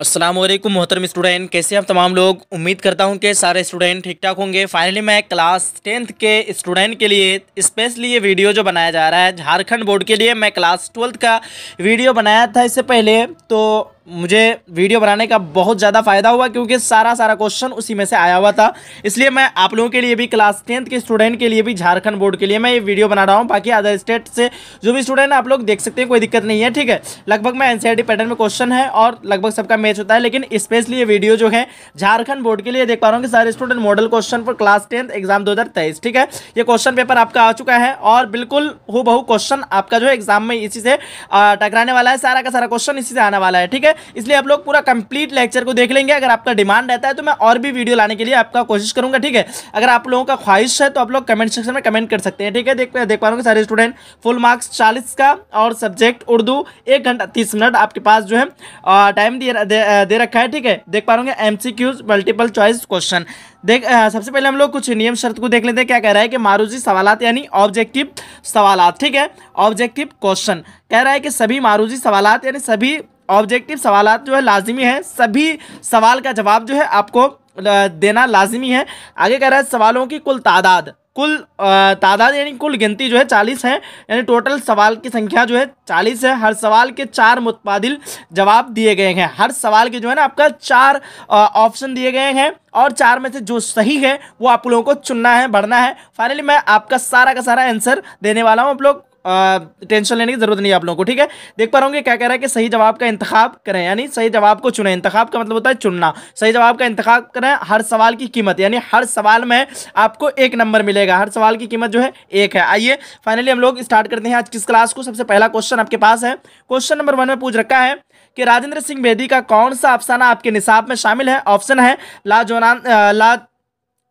असलम मोहतरम स्टूडेंट कैसे आप तमाम लोग उम्मीद करता हूं कि सारे स्टूडेंट ठीक ठाक होंगे फाइनली मैं क्लास टेंथ के स्टूडेंट के लिए स्पेशली ये वीडियो जो बनाया जा रहा है झारखंड बोर्ड के लिए मैं क्लास ट्वेल्थ का वीडियो बनाया था इससे पहले तो मुझे वीडियो बनाने का बहुत ज़्यादा फ़ायदा हुआ क्योंकि सारा सारा क्वेश्चन उसी में से आया हुआ था इसलिए मैं आप लोगों के लिए भी क्लास टेंथ के स्टूडेंट के लिए भी झारखंड बोर्ड के लिए मैं ये वीडियो बना रहा हूँ बाकी अदर स्टेट से जो भी स्टूडेंट आप लोग देख सकते हैं कोई दिक्कत नहीं है ठीक है लगभग मैं एन पैटर्न e में क्वेश्चन है और लगभग सबका मैच होता है लेकिन स्पेशली ये वीडियो जो है झारखंड बोर्ड के लिए देख पा रहा हूँ कि सारे student model question for class tenth exam दो ठीक है ये क्वेश्चन पेपर आपका आ चुका है और बिल्कुल हु क्वेश्चन आपका जो है एग्जाम में इसी से टकराने वाला है सारा का सारा क्वेश्चन इसी से आने वाला है ठीक है इसलिए आप लोग पूरा कंप्लीट लेक्चर को देख लेंगे अगर आपका डिमांड रहता है तो मैं और भी वीडियो लाने के लिए आपका कोशिश करूंगा ठीक है अगर आप लोगों का ख्वाहिश है तो आप लोग कमेंट सेक्शन में कमेंट कर सकते हैं ठीक है देख देख पा रहे सारे स्टूडेंट फुल मार्क्स चालीस का और सब्जेक्ट उर्दू एक घंटा तीस मिनट आपके पास जो है टाइम दे, रखा है ठीक है देख पा रहे M C Qs multiple choice question देख सबसे पहले हम लोग कुछ नियम शर्त को देख लेते हैं क्या कह रहा है कि मारूजी सवालत यानी ऑब्जेक्टिव सवालत ठीक है ऑब्जेक्टिव क्वेश्चन कह रहा है कि सभी मारूजी सवालत यानी सभी ऑब्जेक्टिव सवाल जो है लाजमी है सभी सवाल का जवाब जो है आपको देना लाजमी है आगे कह रहा है सवालों की कुल तादाद कुल तादाद यानी कुल गिनती जो है चालीस है यानी टोटल सवाल की संख्या जो है चालीस है हर सवाल के चार मुतबादिल जवाब दिए गए हैं हर सवाल के जो है ना आपका चार ऑप्शन दिए गए हैं और चार में से जो सही है वो आप लोगों को चुनना है बढ़ना है फाइनली मैं आपका सारा का सारा आंसर देने वाला हूँ आप लोग टेंशन लेने की जरूरत नहीं है आप लोगों को ठीक है देख पा रहा हूँ क्या कह रहा है कि सही जवाब का इंतखा करें यानी सही जवाब को चुने इंतखाब का मतलब होता है चुनना सही जवाब का इंतखा करें हर सवाल की कीमत यानी हर सवाल में आपको एक नंबर मिलेगा हर सवाल की कीमत जो है एक है आइए फाइनली हम लोग स्टार्ट करते हैं आज किस क्लास को सबसे पहला क्वेश्चन आपके पास है क्वेश्चन नंबर वन में पूछ रखा है कि राजेंद्र सिंह बेदी का कौन सा अफसाना आपके निसाब में शामिल है ऑप्शन है लाजोनान ला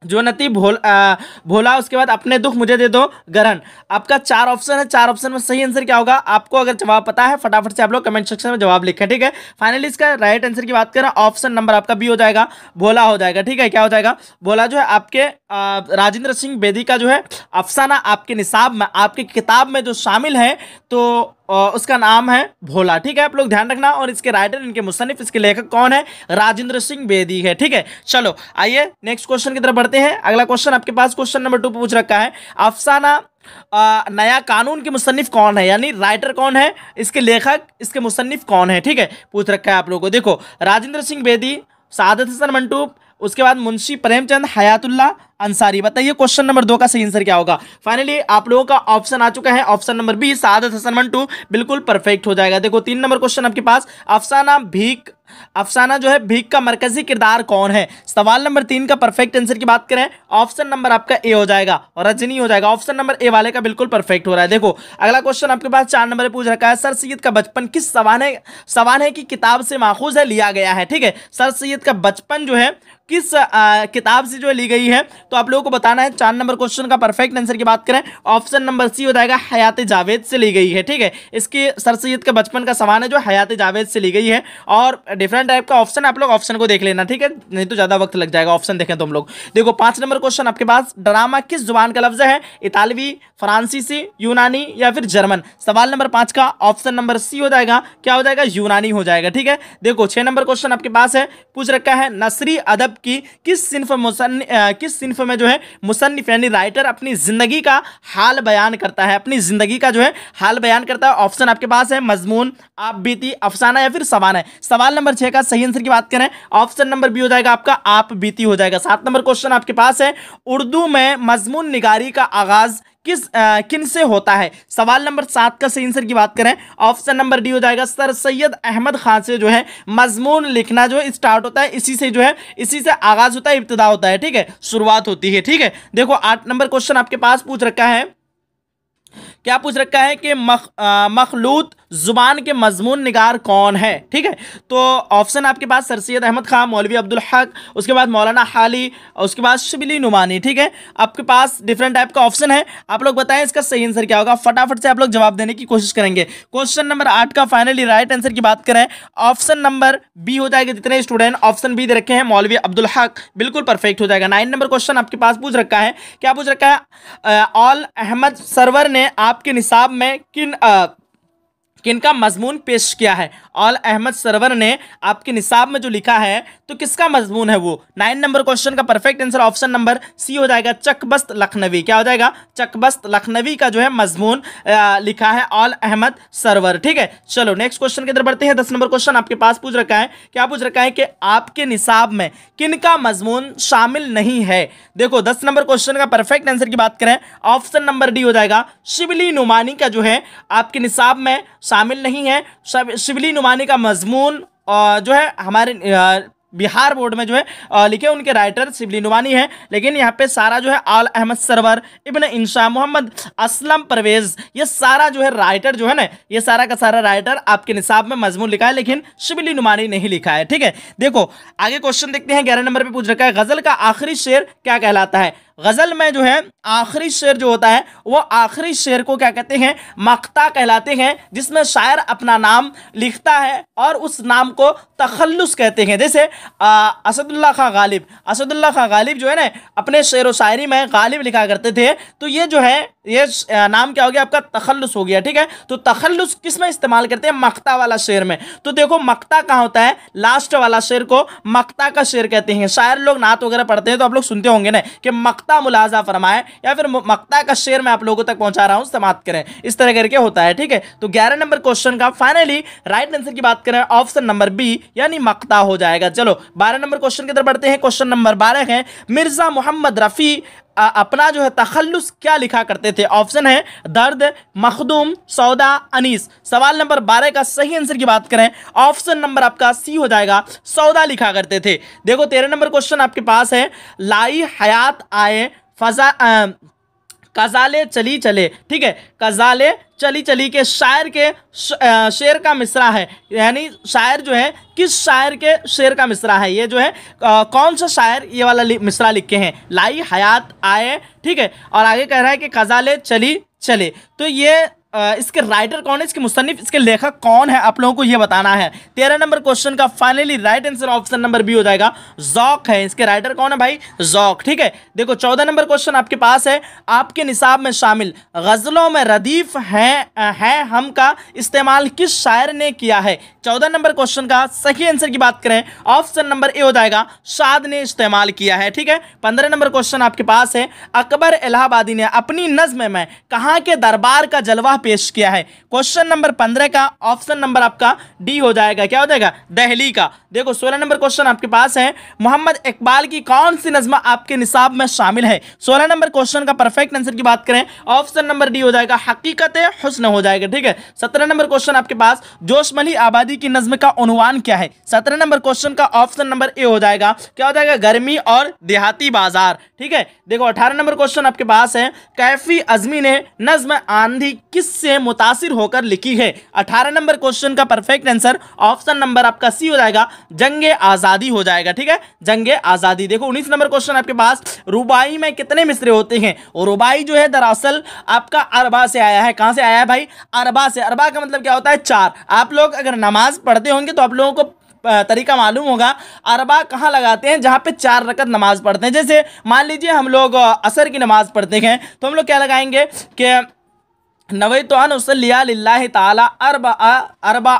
जो नती भोल आ, भोला उसके बाद अपने दुख मुझे दे दो गरहन आपका चार ऑप्शन है चार ऑप्शन में सही आंसर क्या होगा आपको अगर जवाब पता है फटाफट से आप लोग कमेंट सेक्शन में जवाब लिखें ठीक है फाइनली इसका राइट आंसर की बात करें ऑप्शन नंबर आपका बी हो जाएगा भोला हो जाएगा ठीक है क्या हो जाएगा भोला जो है आपके राजेंद्र सिंह बेदी का जो है अफसाना आपके निसाब में आपकी किताब में जो शामिल है तो और उसका नाम है भोला ठीक है आप लोग ध्यान रखना और इसके राइटर इनके मुसनिफ़ इसके लेखक कौन है राजेंद्र सिंह बेदी है ठीक है चलो आइए नेक्स्ट क्वेश्चन की तरफ बढ़ते हैं अगला क्वेश्चन आपके पास क्वेश्चन नंबर टू पूछ रखा है अफसाना आ, नया कानून के मुसनफ़ कौन है यानी राइटर कौन है इसके लेखक इसके मुसनफ़ कौन है ठीक है पूछ रखा है आप लोगों को देखो राजेंद्र सिंह बेदी सादत हसन मंटूप उसके बाद मुंशी प्रेमचंद हयातुल्ला अंसारी बताइए क्वेश्चन नंबर दो का सही आंसर क्या होगा फाइनली आप लोगों का ऑप्शन आ चुका है option number B Saadat Hasan Manto बिल्कुल परफेक्ट हो जाएगा देखो तीन नंबर क्वेश्चन आपके पास अफसाना भीख अफसाना जो है भीख का मरकजी किरदार कौन है सवाल नंबर तीन का परफेक्ट आंसर की बात करें ऑप्शन नंबर आपका ए हो जाएगा और रजनी हो जाएगा ऑप्शन नंबर ए वाले का बिल्कुल परफेक्ट हो रहा है देखो अगला क्वेश्चन आपके पास चार नंबर पूछ रखा है सर सैद का बचपन किस सवाने सवान है कि किताब से माखूज है लिया गया है ठीक है सर सैद का बचपन जो है किस आ, किताब से जो ली गई है तो आप लोगों को बताना है चार नंबर क्वेश्चन का परफेक्ट आंसर की बात करें ऑप्शन नंबर सी हो जाएगा हयात जावेद से ली गई है ठीक है इसकी सर सैद का बचपन का सवाल है जो हयात जावेद से ली गई है और डिफरेंट टाइप का ऑप्शन आप लोग ऑप्शन को देख लेना ठीक है नहीं तो ज़्यादा वक्त लग जाएगा ऑप्शन देखें तुम लोग देखो पांच नंबर क्वेश्चन आपके पास ड्रामा किस जुबान का लफ्ज़ है इतालवी फ्रांसीसी यूनानी या फिर जर्मन सवाल नंबर पांच का ऑप्शन नंबर सी हो जाएगा क्या हो जाएगा यूनानी हो जाएगा ठीक है देखो छह नंबर क्वेश्चन आपके पास है पूछ रखा है नसरी अदब की किस सिंफ मुसन किस सिंफ में जो है मुसनफ यानी राइटर अपनी ज़िंदगी का हाल बयान करता है अपनी ज़िंदगी का जो है हाल बयान करता है ऑप्शन आपके पास है मजमून आप बीती अफसाना या फिर सवाना है सवाल नंबर नंबर छह का सही आंसर की बात करें ऑप्शन नंबर बी हो जाएगा आपका आप बीती हो जाएगा सात नंबर क्वेश्चन आपके पास है उर्दू में मजमून निगारी का आगाज किस आ, किन से होता है सवाल नंबर सात का सही आंसर की बात करें ऑप्शन नंबर डी हो जाएगा सर सैयद अहमद खान से जो है मजमून लिखना जो है स्टार्ट होता है इसी से जो है इसी से आगाज होता है इब्तदा होता है ठीक है शुरुआत होती है ठीक है देखो आठ नंबर क्वेश्चन आपके पास पूछ रखा है क्या पूछ रखा है कि मख, आ, मखलूत जुबान के मजमून निगार कौन है ठीक है तो ऑप्शन आपके पास सर सैद अहमद खां मौलवी अब्दुल हक उसके बाद मौलाना हाली उसके बाद शबली नुमानी ठीक है आपके पास डिफरेंट टाइप का ऑप्शन है आप लोग बताएं इसका सही आंसर क्या होगा फटाफट से आप लोग जवाब देने की कोशिश करेंगे क्वेश्चन नंबर आठ का फाइनली राइट आंसर की बात करें ऑप्शन नंबर बी हो जाएगा जितने स्टूडेंट ऑप्शन बी दे रखे हैं मौलवी अब्दुल हक बिल्कुल परफेक्ट हो जाएगा नाइन नंबर क्वेश्चन आपके पास पूछ रखा है क्या पूछ रखा है ऑल अहमद सरवर ने आपके निसाब में किन कि इनका मजमून पेश किया है और अहमद सरवर ने आपके निसाब में जो लिखा है तो किसका मजमून है वो नाइन नंबर क्वेश्चन का perfect answer option number C हो जाएगा चकबस्त लखनवी क्या हो जाएगा चकबस्त लखनवी का जो है मजमून लिखा है ऑल अहमद सरवर ठीक है चलो नेक्स्ट क्वेश्चन की तरफ बढ़ते हैं दस नंबर क्वेश्चन आपके पास पूछ रखा है क्या पूछ रखा है कि आपके निसाब में किन मजमून शामिल नहीं है देखो दस नंबर क्वेश्चन का परफेक्ट आंसर की बात करें ऑप्शन नंबर डी हो जाएगा शिवली नुमानी का जो है आपके निसाब में शामिल नहीं है सब शिवली नुमानी का मजमून जो है हमारे बिहार बोर्ड में जो है लिखे उनके राइटर शिवली नुमानी है लेकिन यहाँ पे सारा जो है आल अहमद सरवर इबन इंशा मोहम्मद असलम परवेज ये सारा जो है राइटर जो है ना ये सारा का सारा राइटर आपके निसाब में मजमून लिखा है लेकिन शिवली नुमानी नहीं लिखा है ठीक है देखो आगे क्वेश्चन देखते हैं ग्यारह नंबर पर पूछ रखा है गज़ल का आखिरी शेर क्या कहलाता है गज़ल में जो है आखिरी शेर जो होता है वो आखिरी शेर को क्या कहते हैं मख्ता कहलाते हैं जिसमें शायर अपना नाम लिखता है और उस नाम को तखल्लुस कहते हैं जैसे असदुल्ला खां गालिब असदुल्ला खां गालिब जो है ना अपने शेर व शायरी में गालिब लिखा करते थे तो ये जो है ये नाम क्या हो गया आपका तखल्लुस हो गया ठीक है तो तखल्लुस किस में इस्तेमाल करते हैं मक्ता वाला शेर में तो देखो मक्ता कहाँ होता है लास्ट वाला शेर को मक्ता का शेर कहते हैं शायर लोग नात वगैरह पढ़ते हैं तो आप लोग सुनते होंगे ना कि मक्ता मुलाजा फरमाए या फिर मक्ता का शेर मैं आप लोगों तक पहुंचा रहा हूँ समाप्त करें इस तरह करके होता है ठीक है तो ग्यारह नंबर क्वेश्चन का फाइनली राइट आंसर की बात करें ऑप्शन नंबर बी यानी मक्ता हो जाएगा चलो बारह नंबर क्वेश्चन की तरफ बढ़ते हैं क्वेश्चन नंबर बारह है मिर्जा मोहम्मद रफ़ी अपना जो है तखलस क्या लिखा करते थे ऑप्शन है दर्द मखदूम सौदा अनीस सवाल नंबर बारह का सही आंसर की बात करें ऑप्शन नंबर आपका सी हो जाएगा सौदा लिखा करते थे देखो तेरह नंबर क्वेश्चन आपके पास है लाई हयात आए फजा आ, कजाले चली चले ठीक है कजाले चली चली के शायर के शेर का मिसरा है यानी शायर जो है किस शायर के शेर का मिसरा है ये जो है आ, कौन सा शायर ये वाला मिसरा लिखे हैं लाई हयात आए ठीक है और आगे कह रहा है कि कजाले चली चले तो ये इसके राइटर कौन है इसके मुसनफ इसके लेखक कौन है आप लोगों को ये बताना है तेरह नंबर क्वेश्चन का finally right answer option number B हो जाएगा जॉक है इसके राइटर कौन है भाई जॉक ठीक है देखो चौदह नंबर क्वेश्चन आपके पास है आपके निसाब में शामिल गज़लों में रदीफ हैं है हम का इस्तेमाल किस शायर ने किया है चौदह नंबर क्वेश्चन का सही आंसर की बात करें ऑप्शन नंबर ए हो जाएगा शाद ने इस्तेमाल किया है ठीक है पंद्रह नंबर क्वेश्चन आपके पास है अकबर इलाहाबादी ने अपनी नज्म में कहाँ के दरबार का जलवा पेश किया है क्वेश्चन नंबर पंद्रह का ऑप्शन नंबर आपका डी हो जाएगा क्या हो जाएगा दहली का देखो सोलह नंबर क्वेश्चन आपके पास है मोहम्मद इकबाल की कौन सी नजमा आपके निसाब में शामिल है सोलह नंबर क्वेश्चन का परफेक्ट आंसर की बात करें ऑप्शन नंबर डी हो जाएगा हकीकत हुसन हो जाएगा ठीक है सत्रह नंबर क्वेश्चन आपके पास जोशमली आबादी की नज्म का अनुमान क्या है सत्रह नंबर क्वेश्चन का ऑप्शन नंबर ए हो जाएगा क्या हो जाएगा गर्मी और देहाती बाजार ठीक है देखो अठारह नंबर क्वेश्चन आपके पास है कैफी अजमी ने नज्म आंधी किस से मुतासर होकर लिखी है अठारह नंबर क्वेश्चन का परफेक्ट आंसर ऑप्शन नंबर आपका सी हो जाएगा जंग आज़ादी हो जाएगा ठीक है जंग आज़ादी देखो उन्नीस नंबर क्वेश्चन आपके पास रुबाई में कितने मिसरे होते हैं और रुबाई जो है दरअसल आपका अरबा से आया है कहां से आया है भाई अरबा से अरबा का मतलब क्या होता है चार आप लोग अगर नमाज पढ़ते होंगे तो आप लोगों को तरीका मालूम होगा अरबा कहाँ लगाते हैं जहाँ पे चार रकत नमाज पढ़ते हैं जैसे मान लीजिए हम लोग असर की नमाज़ पढ़ते हैं तो हम लोग क्या लगाएंगे कि नवैतवान उसलिया ताला अरबा अरबा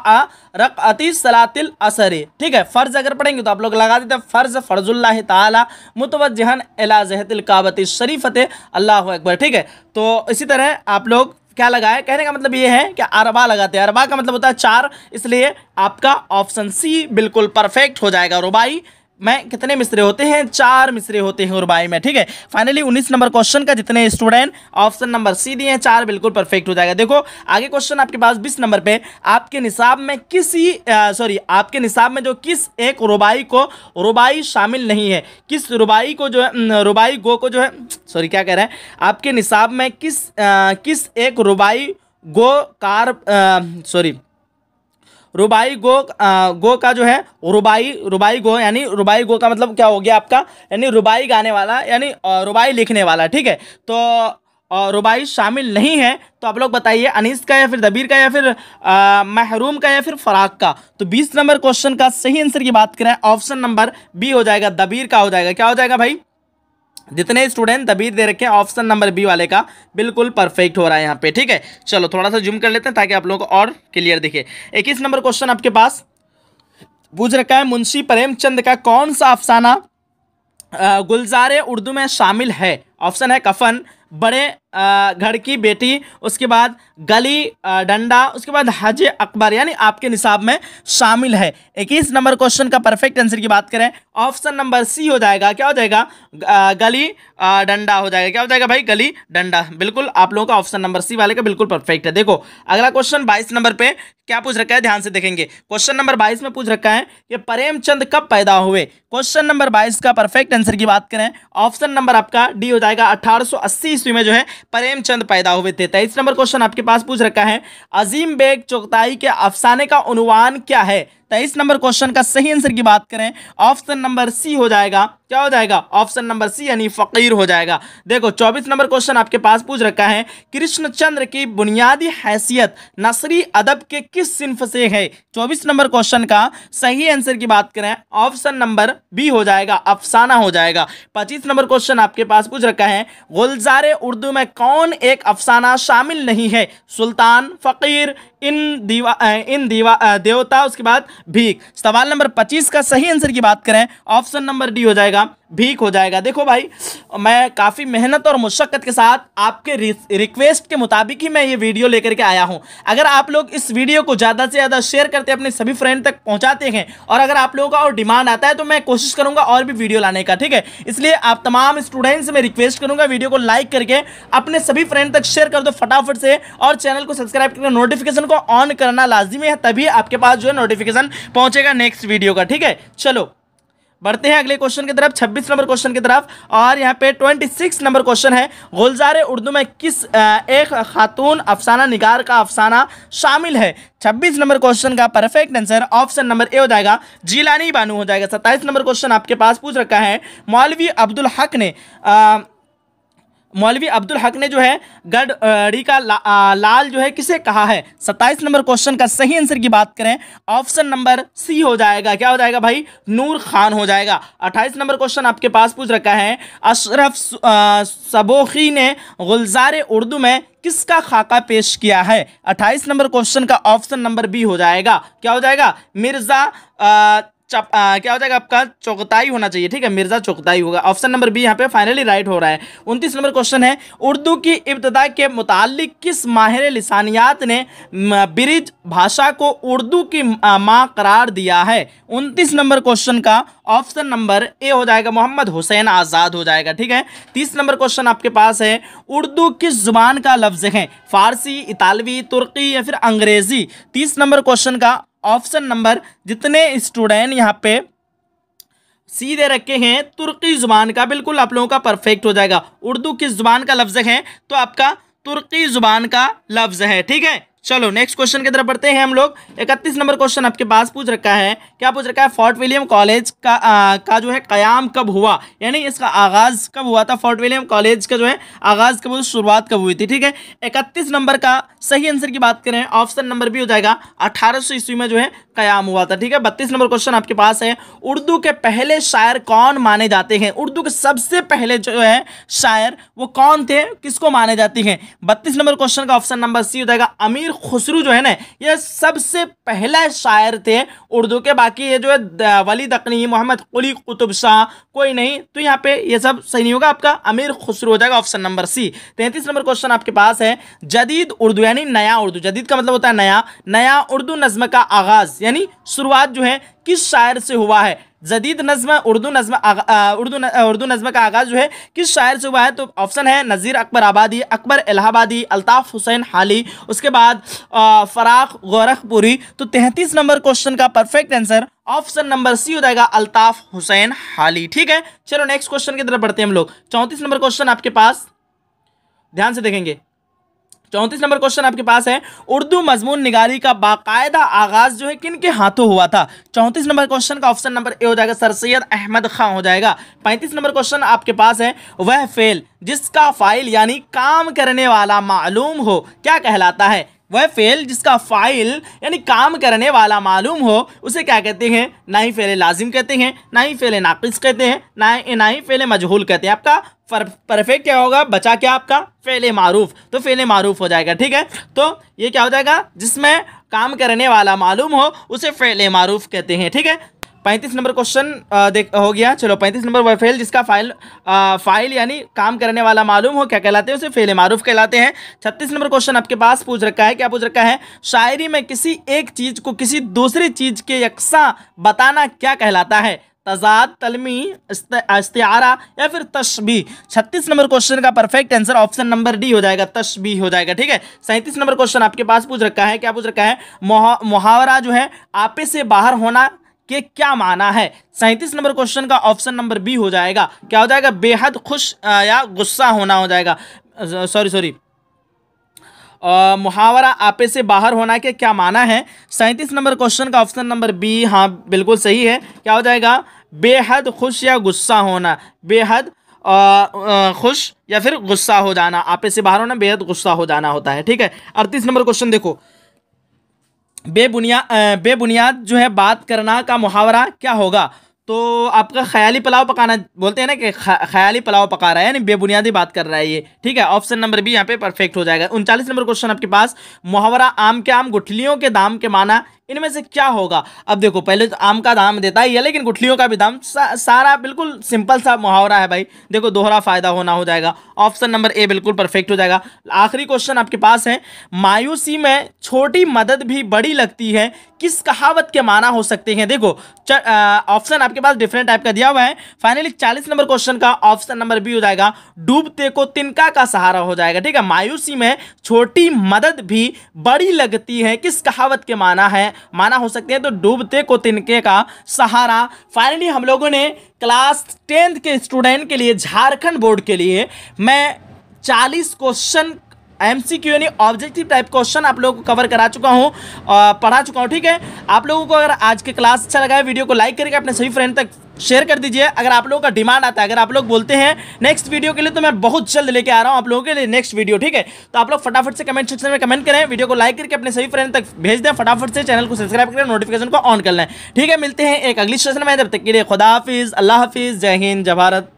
रकअती सलातिल असर ठीक है फ़र्ज़ अगर पढ़ेंगे तो आप लोग लगा देते हैं फ़र्ज़ फ़र्जुल्ला ताला मुतवजहन एलाजहतिल काबती शरीफत अल्लाह अकबर ठीक है तो इसी तरह आप लोग क्या लगाए कहने का मतलब ये है कि अरबा लगाते हैं अरबा का मतलब होता है चार इसलिए आपका ऑप्शन सी बिल्कुल परफेक्ट हो जाएगा रुबाई में कितने मिसरे होते हैं चार मिसरे होते हैं उर्बाई में ठीक है फाइनली 19 नंबर क्वेश्चन का जितने स्टूडेंट ऑप्शन नंबर सी दिए हैं चार बिल्कुल परफेक्ट हो जाएगा देखो आगे क्वेश्चन आपके पास 20 नंबर पे आपके निसाब में किसी सॉरी आपके निसाब में जो किस एक रुबाई को रुबाई शामिल नहीं है किस रुबाई को जो है रुबाई गो को जो है सॉरी क्या कह रहे हैं आपके निसाब में किस आ, किस एक रुबाई गो कार सॉरी रुबाई गो आ, गो का जो है रुबाई रुबाई गो यानी रुबाई गो का मतलब क्या हो गया आपका यानी रुबाई गाने वाला यानी रुबाई लिखने वाला ठीक है तो और रुबाई शामिल नहीं है तो आप लोग बताइए अनीस का या फिर दबीर का या फिर महरूम का या फिर फराक का तो 20 नंबर क्वेश्चन का सही आंसर की बात करें ऑप्शन नंबर बी हो जाएगा दबीर का हो जाएगा क्या हो जाएगा भाई जितने स्टूडेंट तभी दे रखे हैं ऑप्शन नंबर बी वाले का बिल्कुल परफेक्ट हो रहा है यहाँ पे ठीक है चलो थोड़ा सा जूम कर लेते हैं ताकि आप लोगों को और क्लियर दिखे इक्कीस नंबर क्वेश्चन आपके पास पूछ रखा है मुंशी प्रेमचंद का कौन सा अफसाना गुलजारे उर्दू में शामिल है ऑप्शन है कफन बड़े घर की बेटी उसके बाद गली डंडा उसके बाद हज अकबर यानी आपके निसाब में शामिल है इक्कीस नंबर क्वेश्चन का परफेक्ट आंसर की बात करें ऑप्शन नंबर सी हो जाएगा क्या हो जाएगा गली डंडा हो जाएगा क्या हो जाएगा भाई गली डंडा बिल्कुल आप लोगों का ऑप्शन नंबर सी वाले का बिल्कुल परफेक्ट है देखो अगला क्वेश्चन बाईस नंबर पर क्या पूछ रखा है ध्यान से देखेंगे क्वेश्चन नंबर बाईस में पूछ रखा है कि प्रेमचंद कब पैदा हुए क्वेश्चन नंबर बाईस का परफेक्ट आंसर की बात करें ऑप्शन नंबर आपका डी हो जाएगा अठारह ईस्वी में जो है प्रेमचंद पैदा हुए थे तेईस नंबर क्वेश्चन आपके पास पूछ रखा है अजीम बेग चौकताई के अफसाने का अनुमान क्या है तेईस तो नंबर क्वेश्चन का सही आंसर की बात करें ऑप्शन नंबर सी हो जाएगा क्या हो जाएगा ऑप्शन नंबर सी यानी फ़कीर हो जाएगा देखो चौबीस नंबर क्वेश्चन आपके पास पूछ रखा है कृष्णचंद्र की बुनियादी हैसियत नसरी अदब के किस सिंफ से है चौबीस नंबर क्वेश्चन का सही आंसर की बात करें ऑप्शन नंबर बी हो जाएगा अफसाना हो जाएगा पच्चीस नंबर क्वेश्चन आपके पास पूछ रखा है गुलजार उर्दू में कौन एक अफसाना शामिल नहीं है सुल्तान फ़कीर इन दीवा इन दीवा देवता उसके बाद भीख सवाल नंबर पच्चीस का सही आंसर की बात करें ऑप्शन नंबर डी हो जाएगा भीख हो जाएगा देखो भाई मैं काफ़ी मेहनत और मुशक्क़त के साथ आपके रिक्वेस्ट के मुताबिक ही मैं ये वीडियो लेकर के आया हूँ अगर आप लोग इस वीडियो को ज़्यादा से ज़्यादा शेयर करते अपने सभी फ्रेंड तक पहुँचाते हैं और अगर आप लोगों का और डिमांड आता है तो मैं कोशिश करूँगा और भी वीडियो लाने का ठीक है इसलिए आप तमाम स्टूडेंट्स में रिक्वेस्ट करूँगा वीडियो को लाइक करके अपने सभी फ्रेंड तक शेयर कर दो फटाफट से और चैनल को सब्सक्राइब करके नोटिफिकेशन को ऑन करना लाजमी है तभी आपके पास जो है नोटिफिकेशन पहुँचेगा नेक्स्ट वीडियो का ठीक है चलो बढ़ते हैं अगले क्वेश्चन की तरफ 26 नंबर क्वेश्चन की तरफ और यहाँ पे 26 नंबर क्वेश्चन है गुलजार उर्दू में किस एक खातून अफसाना निगार का अफसाना शामिल है 26 नंबर क्वेश्चन का perfect answer option number A हो जाएगा जीलानी बानू हो जाएगा 27 नंबर क्वेश्चन आपके पास पूछ रखा है मौलवी अब्दुल हक ने आ, मौलवी अब्दुल हक ने जो है गढ़ी का ला, आ, लाल जो है किसे कहा है सत्ताईस नंबर क्वेश्चन का सही आंसर की बात करें ऑप्शन नंबर सी हो जाएगा क्या हो जाएगा भाई नूर खान हो जाएगा अट्ठाईस नंबर क्वेश्चन आपके पास पूछ रखा है अशरफ सबोखी ने गुलजार उर्दू में किसका खाका पेश किया है अट्ठाईस नंबर क्वेश्चन का ऑप्शन नंबर बी हो जाएगा क्या हो जाएगा मिर्ज़ा चप, आ, क्या हो जाएगा आपका चौकताई होना चाहिए ठीक है मिर्जा चौकताई होगा ऑप्शन नंबर बी यहाँ पे फाइनली राइट हो रहा है उनतीस नंबर क्वेश्चन है उर्दू की इब्तदा के मुतालिक किस माहिर लसानियात ने ब्रिज भाषा को उर्दू की माँ करार दिया है उनतीस नंबर क्वेश्चन का ऑप्शन नंबर ए हो जाएगा मोहम्मद हुसैन आज़ाद हो जाएगा ठीक है तीस नंबर क्वेश्चन आपके पास है उर्दू किस जुबान का लफ्ज़ है फारसी इतालवी तुर्की या फिर अंग्रेज़ी तीस नंबर क्वेश्चन का ऑप्शन नंबर जितने स्टूडेंट यहाँ पे सीधे रखे हैं तुर्की ज़ुबान का बिल्कुल आप लोगों का परफेक्ट हो जाएगा उर्दू किस ज़ुबान का लफ्ज़ है तो आपका तुर्की ज़ुबान का लफ्ज़ है ठीक है चलो नेक्स्ट क्वेश्चन की तरफ बढ़ते हैं हम लोग इकतीस नंबर क्वेश्चन आपके पास पूछ रखा है क्या पूछ रखा है फोर्ट विलियम कॉलेज का आ, का जो है कयाम कब हुआ यानी इसका आगाज़ कब हुआ था फोर्ट विलियम कॉलेज का जो है आगाज़ कब हुआ शुरुआत कब हुई थी ठीक है इकतीस नंबर का सही आंसर की बात करें ऑप्शन नंबर भी हो जाएगा अठारह ईस्वी में जो है कयाम हुआ था ठीक है बत्तीस नंबर क्वेश्चन आपके पास है उर्दू के पहले शायर कौन माने जाते हैं उर्दू के सबसे पहले जो है शायर वो कौन थे किसको माने जाते हैं बत्तीस नंबर क्वेश्चन का ऑप्शन नंबर सी हो जाएगा अमीर खुसरू जो है ना ये सबसे पहला शायर थे उर्दू के बाकी ये जो है वली दकनी मोहम्मद कुली कुतुब शाह कोई नहीं तो यहाँ पे ये सब सही नहीं होगा आपका अमीर खुसरू हो जाएगा ऑप्शन नंबर सी तैंतीस नंबर क्वेश्चन आपके पास है जदीद उर्दू यानी नया उर्दू जदीद का मतलब होता है नया नया उर्दू नज्म का आगाज़ यानी शुरुआत जो है किस शायर से हुआ है जदीद नज़म उर्दू नज़म उर्दू उर्दू नज़म का आगाज़ जो है किस शायर से हुआ है तो ऑप्शन है नज़ीर अकबर आबादी अकबर इलाहाबादी अल्ताफ़ हुसैन हाली उसके बाद फ़राख गोरखपुरी तो तैंतीस नंबर क्वेश्चन का perfect answer option number C हो जाएगा अल्ताफ़ हुसैन हाली ठीक है चलो नेक्स्ट क्वेश्चन की तरफ बढ़ते हैं हम लोग चौंतीस नंबर क्वेश्चन आपके पास ध्यान से देखेंगे चौंतीस नंबर क्वेश्चन आपके पास है उर्दू मजमून निगारी का बाकायदा आगाज जो है किन के हाथों हुआ था चौंतीस नंबर क्वेश्चन का ऑप्शन नंबर ए हो जाएगा सर सैयद अहमद खां हो जाएगा पैंतीस नंबर क्वेश्चन आपके पास है वह फेल जिसका फाइल यानी काम करने वाला मालूम हो क्या कहलाता है वह फेल जिसका फाइल यानी काम करने वाला मालूम हो उसे क्या कहते हैं ना ही फेल लाजिम कहते हैं ना ही फेल नाकिस कहते हैं ना ही ना ही फेल मजहूल कहते हैं आपका परफेक्ट क्या होगा बचा क्या आपका फेल मारूफ तो फेल मारूफ हो जाएगा ठीक है तो ये क्या हो जाएगा जिसमें काम करने वाला मालूम हो उसे फेल मारूफ कहते हैं ठीक है पैंतीस नंबर क्वेश्चन देख हो गया चलो पैंतीस नंबर वह फेल जिसका फाइल आ, फाइल यानी काम करने वाला मालूम हो क्या कहलाते हैं उसे फेल मारूफ कहलाते हैं छत्तीस नंबर क्वेश्चन आपके पास पूछ रखा है क्या पूछ रखा है शायरी में किसी एक चीज़ को किसी दूसरी चीज़ के यकसा बताना क्या कहलाता है तजाद तलमी इस्तारा या फिर तशबी छत्तीस नंबर क्वेश्चन का perfect answer option number D हो जाएगा तशबी हो जाएगा ठीक है सैंतीस नंबर क्वेश्चन आपके पास पूछ रखा है क्या पूछ रखा है मुहावरा जो है आपे से बाहर होना के क्या माना है सैंतीस नंबर क्वेश्चन का ऑप्शन नंबर बी हो जाएगा क्या हो जाएगा बेहद खुश या गुस्सा होना हो जाएगा सॉरी सॉरी मुहावरा आपे से बाहर होना के क्या माना है सैंतीस नंबर क्वेश्चन का ऑप्शन नंबर बी हाँ बिल्कुल सही है क्या हो जाएगा बेहद खुश या गुस्सा होना बेहद आ, आ, खुश या फिर गुस्सा हो जाना आपे से बाहर होना बेहद गुस्सा हो जाना होता है ठीक है अड़तीस नंबर क्वेश्चन देखो बेबुनिया बेबुनियाद जो है बात करना का मुहावरा क्या होगा तो आपका ख्याली पुलाव पकाना बोलते हैं ना कि ख्याली पुलाव पका रहा है यानी बेबुनियादी बात कर रहा है ये ठीक है ऑप्शन नंबर बी यहाँ पे परफेक्ट हो जाएगा उनचालीस नंबर क्वेश्चन आपके पास मुहावरा आम के आम गुठलियों के दाम के माना इनमें से क्या होगा अब देखो पहले तो आम का दाम देता ही है लेकिन गुठलियों का भी दाम सा, सारा बिल्कुल सिंपल सा मुहावरा है भाई देखो दोहरा फायदा होना हो जाएगा ऑप्शन नंबर ए बिल्कुल परफेक्ट हो जाएगा आखिरी क्वेश्चन आपके पास है मायूसी में छोटी मदद भी बड़ी लगती है किस कहावत के माना हो सकते हैं देखो ऑप्शन आपके पास डिफरेंट टाइप का दिया हुआ है फाइनली चालीस नंबर क्वेश्चन का ऑप्शन नंबर बी हो जाएगा डूबते को तिनका का सहारा हो जाएगा ठीक है मायूसी में छोटी मदद भी बड़ी लगती है किस कहावत के माना है माना हो सकते हैं तो डूबते को तिनके का सहारा फाइनली हम लोगों ने क्लास टेंथ के स्टूडेंट के लिए झारखंड बोर्ड के लिए मैं चालीस क्वेश्चन एमसीक्यू यानी ऑब्जेक्टिव टाइप क्वेश्चन आप लोगों को कवर करा चुका हूँ पढ़ा चुका हूँ ठीक है आप लोगों को अगर आज के क्लास अच्छा लगा है वीडियो को लाइक करके अपने सभी फ्रेंड तक शेयर कर दीजिए अगर आप लोगों का डिमांड आता है अगर आप लोग बोलते हैं नेक्स्ट वीडियो के लिए तो मैं बहुत जल्द लेके आ रहा हूँ आप लोगों के लिए नेक्स्ट वीडियो ठीक है तो आप लोग फटाफट से कमेंट सेक्शन में कमेंट करें वीडियो को लाइक करके अपने सभी फ्रेंड तक भेज दें फटाफट से चैनल को सब्सक्राइब करें नोटिफिकेशन को ऑन कर लें ठीक है मिलते हैं एक अगली सेशन में जब तक के लिए खुदाफिज अल्लाह हाफिज़ जय हिंद जय भारत